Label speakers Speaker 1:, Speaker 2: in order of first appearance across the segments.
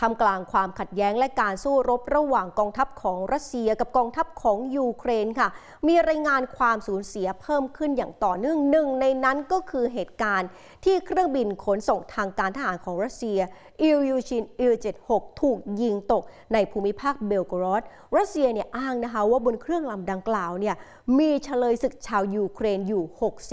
Speaker 1: ทำกลางความขัดแย้งและการสู้รบระหว่างกองทัพของรัสเซีย กับกองทัพของยูเครนค่ะ มีรายงานความสูญเสียเพิ่มขึ้นอย่างต่อเนื่องหนึ่ง ในนั้นก็คือเหตุการณ์ที่เครื่องบินขนส่งทางการทหารของรัสเซียอิลยูชินอิล76ถูกยิงตกในภูมิภาคเบลกรอดรัสเซียเนี่ยอ้างนะคะว่าบนเครื่องลำดังกล่าวเนี่ยมีเฉลยศึกชาวยูเครนอยู่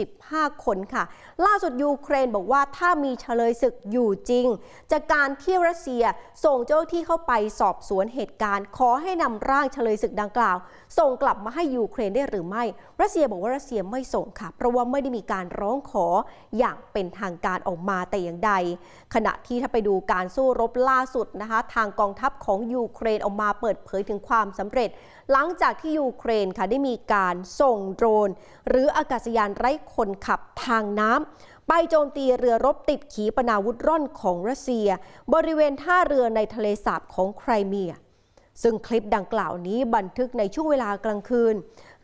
Speaker 1: 65 คนค่ะ ล่าสุดยูเครนบอกว่าถ้ามีเฉลยศึกอยู่จริง จากการที่รัสเซียส่งเจ้าที่เข้าไปสอบสวนเหตุการณ์ ขอให้นำร่างเฉลยศึกดังกล่าว ส่งกลับมาให้ยูเครนได้หรือไม่ รัสเซียบอกว่ารัสเซียไม่ส่งค่ะเพราะว่าไม่ได้มีการร้องขออย่างเป็นทางการออกมาแต่อย่างใด ขณะที่ถ้าไปดูการสู้รบล่าสุดนะคะทางกองทัพของยูเครนออกมาเปิดเผยถึงความสำเร็จ หลังจากที่ยูเครนค่ะได้มีการส่งโดรนหรืออากาศยานไร้คนขับทางน้ำไปโจมตีเรือรบติดขีปนาวุธร่อนของรัสเซีย บริเวณท่าเรือในทะเลสาบของไครเมีย ซึ่งคลิปดังกล่าวนี้บันทึกในช่วงเวลากลางคืน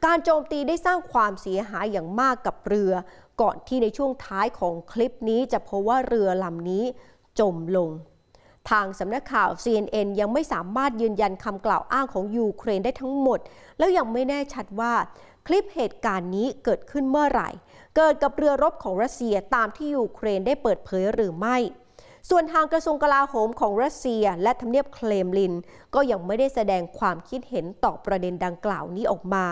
Speaker 1: การโจมตีได้สร้างความเสียหายอย่างมากกับเรือก่อนที่ในช่วงท้ายของคลิปนี้จะพบว่าเรือลำนี้จมลง ทางสำนักข่าว CNN ยังไม่สามารถยืนยันคำกล่าวอ้างของยูเครนได้ทั้งหมด แล้วยังไม่แน่ชัดว่าคลิปเหตุการณ์นี้เกิดขึ้นเมื่อไหร่ เกิดกับเรือรบของรัสเซียตามที่ยูเครนได้เปิดเผยหรือไม่ ส่วนทางกระทรวงกลาโหมของรัสเซียและทำเนียบเคลมลินก็ยังไม่ได้แสดงความคิดเห็นต่อประเด็นดังกล่าวนี้ออกมา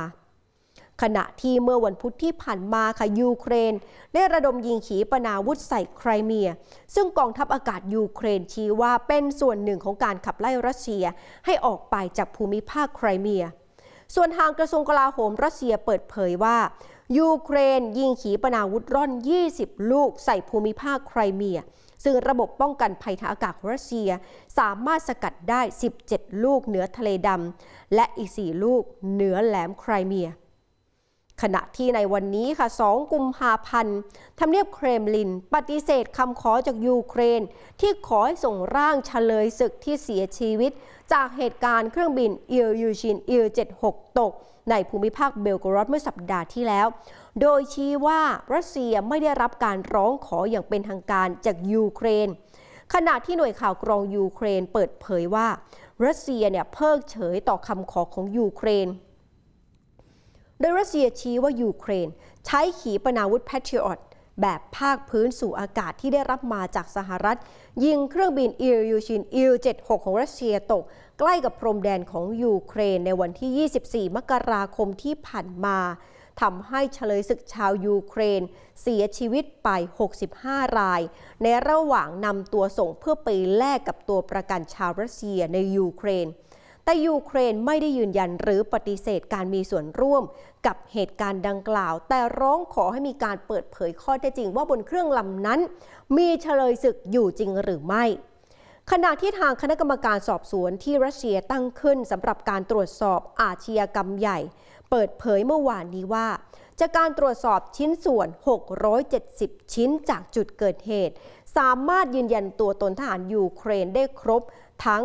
Speaker 1: ขณะที่เมื่อวันพุธที่ผ่านมาค่ะยูเครน ได้ระดมยิงขีปนาวุธใส่ไครเมีย ซึ่งกองทัพอากาศยูเครนชี้ว่าเป็นส่วนหนึ่งของการขับไล่รัสเซีย ให้ออกไปจากภูมิภาคไครเมียส่วนทางกระทรวงกลาโหมรัสเซียเปิดเผยว่า ยูเครนยิงขีปนาวุธร่อน 20 ลูกใส่ภูมิภาคไครเมีย ซึ่งระบบป้องกันภัยทางอากาศของรัสเซีย สามารถสกัดได้ 17 ลูกเหนือทะเลดำ และอีก 4 ลูกเหนือแหลมไครเมียขณะที่ในวันนี้ค่ะ2กุมภาพันธ์ทำเนียบเครมลินปฏิเสธคำขอจากยูเครน ที่ขอให้ส่งร่างเฉลยศึกที่เสียชีวิต จากเหตุการณ์เครื่องบินอิลยูชินอิล76ตก ในภูมิภาคเบลกรอดเมื่อสัปดาห์ที่แล้ว โดยชี้ว่า รัสเซียไม่ได้รับการร้องขออย่างเป็นทางการจากยูเครน ขณะที่หน่วยข่าวกรองยูเครนเปิดเผยว่ารัสเซียเนี่ยเพิกเฉยต่อคำขอของยูเครนโดยรัสเซียชี้ว่า ยูเครนใช้ขีปนาวุธแพทริออตแบบภาคพื้นสู่อากาศที่ได้รับมาจากสหรัฐยิงเครื่องบินอิลยูชินอิล76ของรัสเซียตกใกล้กับพรมแดนของยูเครนในวันที่ 24 มกราคมที่ผ่านมาทำให้เฉลยศึกชาวยูเครน เสียชีวิตไป 65 ราย ในระหว่างนำตัวส่งเพื่อไปแลกกับตัวประกันชาวรัสเซียในยูเครนแต่ยูเครนไม่ได้ยืนยันหรือปฏิเสธการมีส่วนร่วมกับเหตุการณ์ดังกล่าว แต่ร้องขอให้มีการเปิดเผยข้อเท็จจริงว่าบนเครื่องลำนั้น มีเฉลยศึกอยู่จริงหรือไม่ ขณะที่ทางคณะกรรมการสอบสวนที่รัสเซียตั้งขึ้นสำหรับการตรวจสอบอาชญากรรมใหญ่เปิดเผยเมื่อวานนี้ว่าจากการตรวจสอบชิ้นส่วน 670 ชิ้นจากจุดเกิดเหตุ สามารถยืนยันตัวตนทหารยูเครนได้ครบทั้ง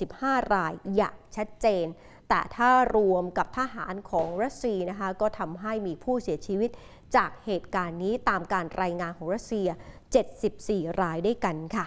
Speaker 1: 65 รายอย่างชัดเจน แต่ถ้ารวมกับทหารของรัสเซียนะคะก็ทำให้มีผู้เสียชีวิตจากเหตุการณ์นี้ตามการรายงานของรัสเซีย 74 รายได้กันค่ะ